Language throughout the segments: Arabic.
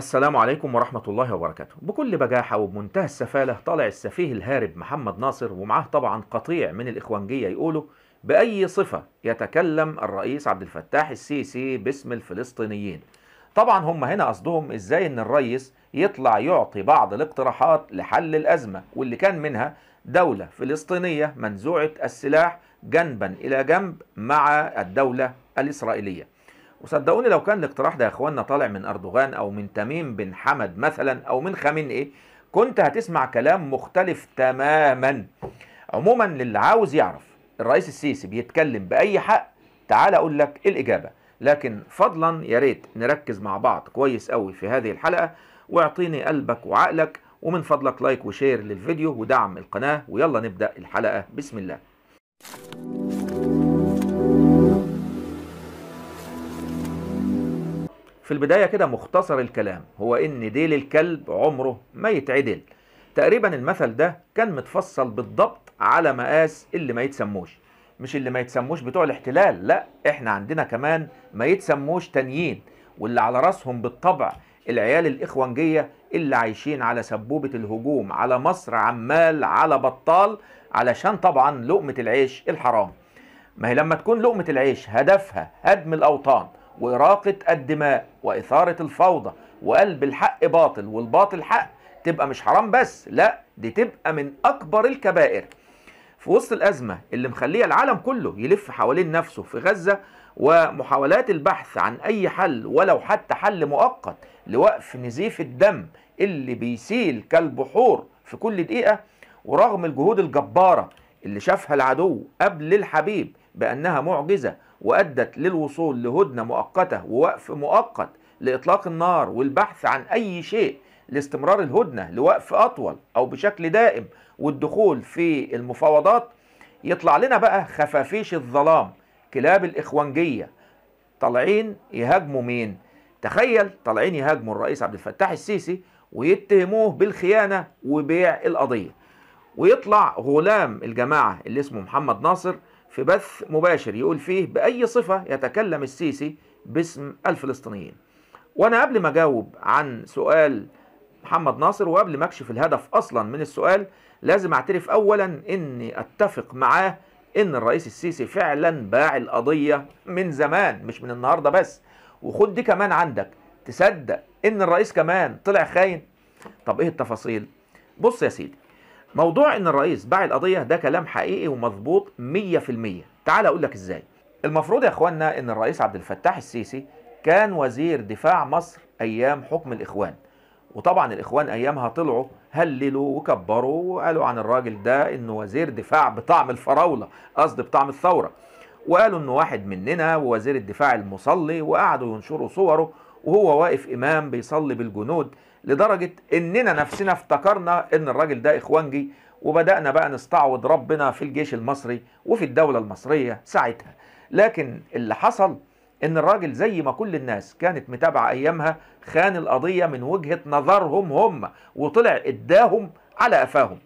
السلام عليكم ورحمة الله وبركاته بكل بجاحة وبمنتهى السفالة طالع السفيه الهارب محمد ناصر ومعاه طبعا قطيع من الإخوانجية يقولوا بأي صفة يتكلم الرئيس عبد الفتاح السيسي باسم الفلسطينيين طبعا هم هنا قصدهم ازاي ان الرئيس يطلع يعطي بعض الاقتراحات لحل الأزمة واللي كان منها دولة فلسطينية منزوعة السلاح جنبا إلى جنب مع الدولة الإسرائيلية وصدقوني لو كان الاقتراح ده يا اخواننا طالع من اردوغان او من تميم بن حمد مثلا او من خامين ايه كنت هتسمع كلام مختلف تماما عموما للي عاوز يعرف الرئيس السيسي بيتكلم باي حق تعال اقول لك الاجابه لكن فضلا يا ريت نركز مع بعض كويس قوي في هذه الحلقه واعطيني قلبك وعقلك ومن فضلك لايك وشير للفيديو ودعم القناه ويلا نبدا الحلقه بسم الله في البداية كده مختصر الكلام هو إن ديل الكلب عمره ما يتعدل تقريبا المثل ده كان متفصل بالضبط على مقاس اللي ما يتسموش مش اللي ما يتسموش بتوع الاحتلال لا احنا عندنا كمان ما يتسموش تانيين واللي على راسهم بالطبع العيال الإخوانجية اللي عايشين على سبوبة الهجوم على مصر عمال على بطال علشان طبعا لقمة العيش الحرام ما هي لما تكون لقمة العيش هدفها هدم الأوطان وإراقة الدماء وإثارة الفوضى وقلب الحق باطل والباطل حق تبقى مش حرام بس لا دي تبقى من أكبر الكبائر في وسط الأزمة اللي مخلية العالم كله يلف حوالين نفسه في غزة ومحاولات البحث عن أي حل ولو حتى حل مؤقت لوقف نزيف الدم اللي بيسيل كالبحور في كل دقيقة ورغم الجهود الجبارة اللي شافها العدو قبل الحبيب بأنها معجزة وأدت للوصول لهدنة مؤقتة ووقف مؤقت لإطلاق النار والبحث عن أي شيء لاستمرار الهدنة لوقف أطول أو بشكل دائم والدخول في المفاوضات يطلع لنا بقى خفافيش الظلام كلاب الإخوانجية طالعين يهاجموا مين؟ تخيل طالعين يهاجموا الرئيس عبد الفتاح السيسي ويتهموه بالخيانة وبيع القضية ويطلع غلام الجماعة اللي اسمه محمد ناصر في بث مباشر يقول فيه بأي صفة يتكلم السيسي باسم الفلسطينيين وأنا قبل ما أجاوب عن سؤال محمد ناصر وقبل ما أكشف الهدف أصلا من السؤال لازم أعترف أولا أني أتفق معاه أن الرئيس السيسي فعلا باع القضية من زمان مش من النهاردة بس وخد دي كمان عندك تصدق أن الرئيس كمان طلع خاين طب إيه التفاصيل بص يا سيدي موضوع ان الرئيس باع القضيه ده كلام حقيقي ومظبوط 100% تعال اقول لك ازاي المفروض يا اخوانا ان الرئيس عبد الفتاح السيسي كان وزير دفاع مصر ايام حكم الاخوان وطبعا الاخوان ايامها طلعوا هللوا وكبروا وقالوا عن الراجل ده انه وزير دفاع بطعم الفراوله قصد بطعم الثوره وقالوا انه واحد مننا ووزير الدفاع المصلي وقعدوا ينشروا صوره وهو واقف امام بيصلي بالجنود لدرجه اننا نفسنا افتكرنا ان الراجل ده اخوانجي وبدانا بقى نستعوض ربنا في الجيش المصري وفي الدوله المصريه ساعتها لكن اللي حصل ان الراجل زي ما كل الناس كانت متابعه ايامها خان القضيه من وجهه نظرهم هم وطلع اداهم على قفاهم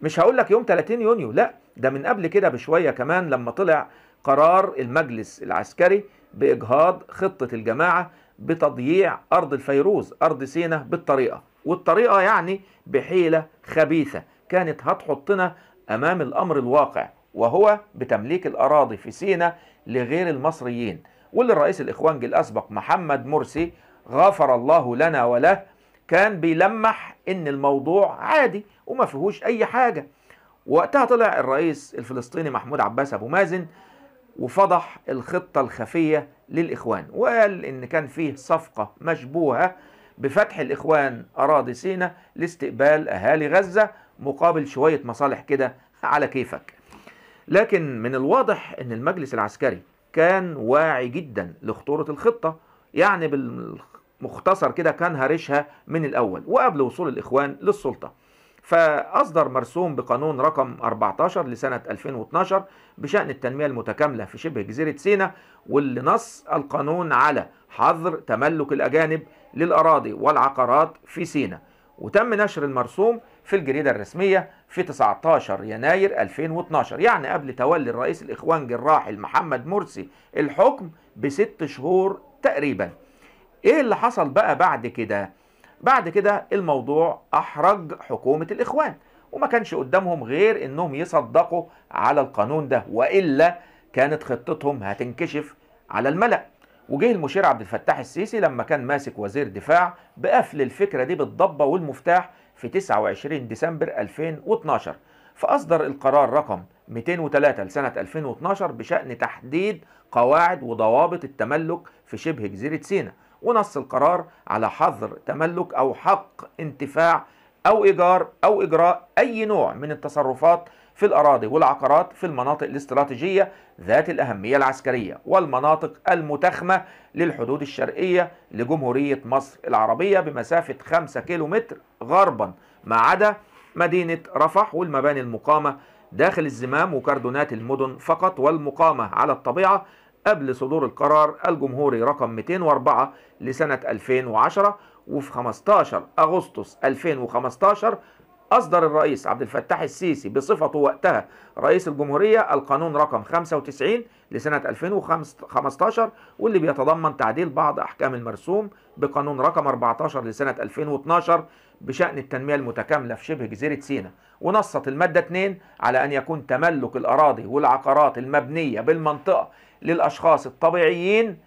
مش هقول لك يوم 30 يونيو لا ده من قبل كده بشويه كمان لما طلع قرار المجلس العسكري باجهاض خطه الجماعه بتضييع أرض الفيروز أرض سينا بالطريقة والطريقة يعني بحيلة خبيثة كانت هتحطنا أمام الأمر الواقع وهو بتمليك الأراضي في سينا لغير المصريين واللي الرئيس الإخوانجي الأسبق محمد مرسي غفر الله لنا وله كان بيلمح إن الموضوع عادي وما فيهوش أي حاجة وقتها طلع الرئيس الفلسطيني محمود عباس أبو مازن وفضح الخطة الخفية للإخوان وقال إن كان فيه صفقة مشبوهة بفتح الإخوان أراضي سينا لاستقبال أهالي غزة مقابل شوية مصالح كده على كيفك لكن من الواضح أن المجلس العسكري كان واعي جدا لخطورة الخطة يعني بالمختصر كده كان هرشها من الأول وقبل وصول الإخوان للسلطة فأصدر مرسوم بقانون رقم 14 لسنة 2012 بشأن التنمية المتكاملة في شبه جزيرة سيناء واللي نص القانون على حظر تملك الأجانب للأراضي والعقارات في سيناء وتم نشر المرسوم في الجريدة الرسمية في 19 يناير 2012 يعني قبل تولي الرئيس الإخوانجي الراحل محمد مرسي الحكم بست شهور تقريبا إيه اللي حصل بقى بعد كده؟ بعد كده الموضوع أحرج حكومة الإخوان وما كانش قدامهم غير إنهم يصدقوا على القانون ده وإلا كانت خطتهم هتنكشف على الملأ وجه المشير عبد الفتاح السيسي لما كان ماسك وزير دفاع بقفل الفكرة دي بالضبة والمفتاح في 29 ديسمبر 2012 فأصدر القرار رقم 203 لسنة 2012 بشأن تحديد قواعد وضوابط التملك في شبه جزيرة سيناء ونص القرار على حظر تملك أو حق انتفاع أو إيجار أو إجراء أي نوع من التصرفات في الأراضي والعقارات في المناطق الاستراتيجية ذات الأهمية العسكرية والمناطق المتخمة للحدود الشرقية لجمهورية مصر العربية بمسافة 5 كيلومتر غربا ما عدا مدينة رفح والمباني المقامة داخل الزمام وكاردونات المدن فقط والمقامة على الطبيعة قبل صدور القرار الجمهوري رقم 204 لسنة 2010 وفي 15 أغسطس 2015 أصدر الرئيس عبد الفتاح السيسي بصفته وقتها رئيس الجمهورية القانون رقم 95 لسنة 2015 واللي بيتضمن تعديل بعض أحكام المرسوم بقانون رقم 14 لسنة 2012 بشأن التنمية المتكاملة في شبه جزيرة سيناء ونصت المادة 2 على أن يكون تملك الأراضي والعقارات المبنية بالمنطقة للأشخاص الطبيعيين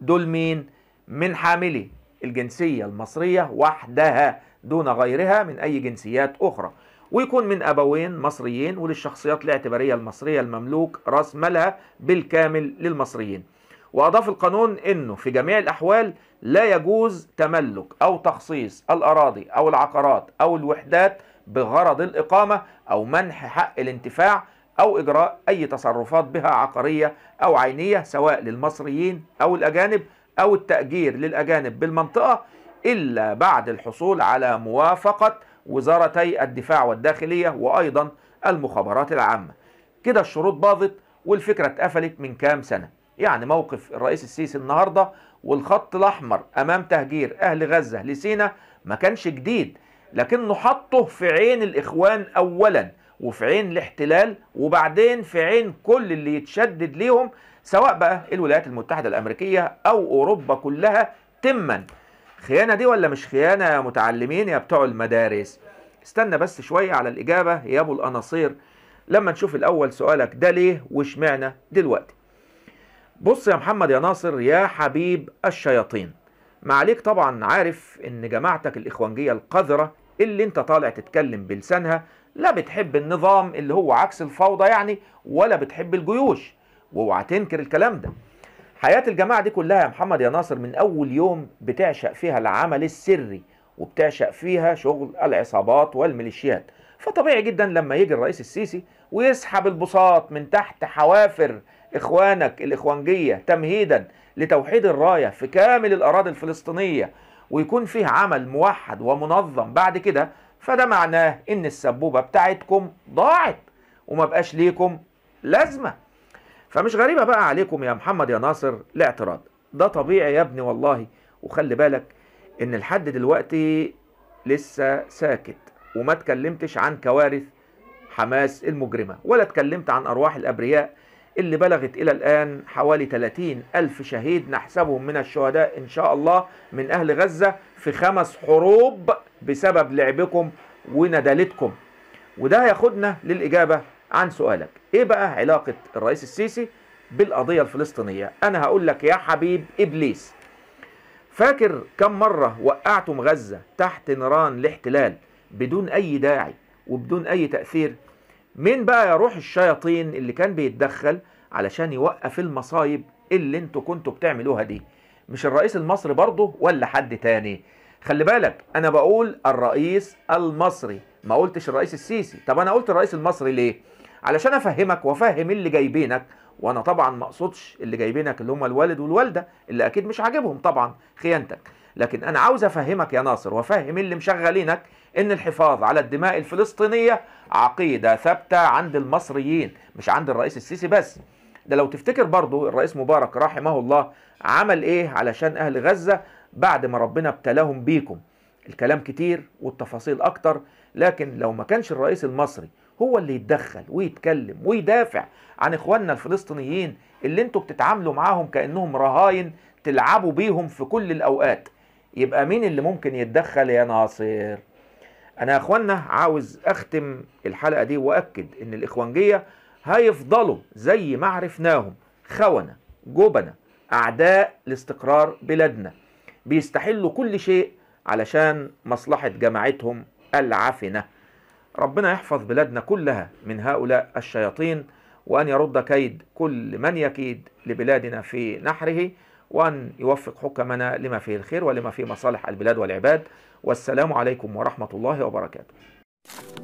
دول مين؟ من حاملي الجنسية المصرية وحدها دون غيرها من أي جنسيات أخرى ويكون من أبوين مصريين وللشخصيات الاعتبارية المصرية المملوك رأس مالها بالكامل للمصريين وأضاف القانون أنه في جميع الأحوال لا يجوز تملك أو تخصيص الأراضي أو العقارات أو الوحدات بغرض الإقامة أو منح حق الانتفاع أو إجراء أي تصرفات بها عقارية أو عينية سواء للمصريين أو الأجانب أو التأجير للأجانب بالمنطقة إلا بعد الحصول على موافقة وزارتي الدفاع والداخلية وأيضا المخابرات العامة كده الشروط باظت والفكرة اتقفلت من كام سنة يعني موقف الرئيس السيسي النهاردة والخط الأحمر أمام تهجير أهل غزة لسينا ما كانش جديد لكنه حطه في عين الإخوان أولا وفي عين الاحتلال وبعدين في عين كل اللي يتشدد ليهم سواء بقى الولايات المتحدة الأمريكية أو أوروبا كلها تمًا خيانة دي ولا مش خيانة يا متعلمين يا بتوع المدارس استنى بس شوية على الإجابة يا أبو الأناصير لما نشوف الأول سؤالك ده ليه معنى دلوقتي بص يا محمد يا ناصر يا حبيب الشياطين ما عليك طبعا عارف ان جماعتك الاخوانجيه القذره اللي انت طالع تتكلم بلسانها لا بتحب النظام اللي هو عكس الفوضى يعني ولا بتحب الجيوش واوعى تنكر الكلام ده حياة الجماعة دي كلها يا محمد يا ناصر من أول يوم بتعشق فيها العمل السري وبتعشق فيها شغل العصابات والميليشيات فطبيعي جدا لما يجي الرئيس السيسي ويسحب البساط من تحت حوافر إخوانك الإخوانجية تمهيدا لتوحيد الراية في كامل الأراضي الفلسطينية ويكون فيه عمل موحد ومنظم بعد كده فده معناه إن السبوبة بتاعتكم ضاعت وما بقاش ليكم لازمه فمش غريبة بقى عليكم يا محمد يا ناصر الاعتراض ده طبيعي يا ابني والله وخلي بالك ان لحد دلوقتي لسه ساكت وما اتكلمتش عن كوارث حماس المجرمة ولا اتكلمت عن أرواح الأبرياء اللي بلغت إلى الآن حوالي 30 ألف شهيد نحسبهم من الشهداء إن شاء الله من أهل غزة في خمس حروب بسبب لعبكم وندالتكم وده هياخدنا للإجابة عن سؤالك ايه بقى علاقه الرئيس السيسي بالقضيه الفلسطينيه انا هقول لك يا حبيب ابليس فاكر كم مره وقعتم غزه تحت نيران الاحتلال بدون اي داعي وبدون اي تاثير مين بقى يا روح الشياطين اللي كان بيتدخل علشان يوقف المصايب اللي انتوا كنتوا بتعملوها دي مش الرئيس المصري برضه ولا حد تاني خلي بالك انا بقول الرئيس المصري ما قلتش الرئيس السيسي طب انا قلت الرئيس المصري ليه علشان افهمك وافهم اللي جايبينك وانا طبعا ما اقصدش اللي جايبينك اللي هم الوالد والوالده اللي اكيد مش عاجبهم طبعا خيانتك لكن انا عاوز افهمك يا ناصر وافهم اللي مشغلينك ان الحفاظ على الدماء الفلسطينيه عقيده ثابته عند المصريين مش عند الرئيس السيسي بس ده لو تفتكر برضو الرئيس مبارك رحمه الله عمل ايه علشان اهل غزه بعد ما ربنا ابتلاهم بيكم الكلام كتير والتفاصيل اكتر لكن لو ما كانش الرئيس المصري هو اللي يتدخل ويتكلم ويدافع عن اخواننا الفلسطينيين اللي انتوا بتتعاملوا معاهم كانهم رهاين تلعبوا بيهم في كل الاوقات يبقى مين اللي ممكن يتدخل يا ناصر انا يا اخوانا عاوز اختم الحلقه دي واكد ان الاخوانجيه هيفضلوا زي ما عرفناهم خونه جبنه اعداء لاستقرار بلادنا بيستحلوا كل شيء علشان مصلحة جماعتهم العفنة ربنا يحفظ بلادنا كلها من هؤلاء الشياطين وأن يرد كيد كل من يكيد لبلادنا في نحره وأن يوفق حكمنا لما فيه الخير ولما فيه مصالح البلاد والعباد والسلام عليكم ورحمة الله وبركاته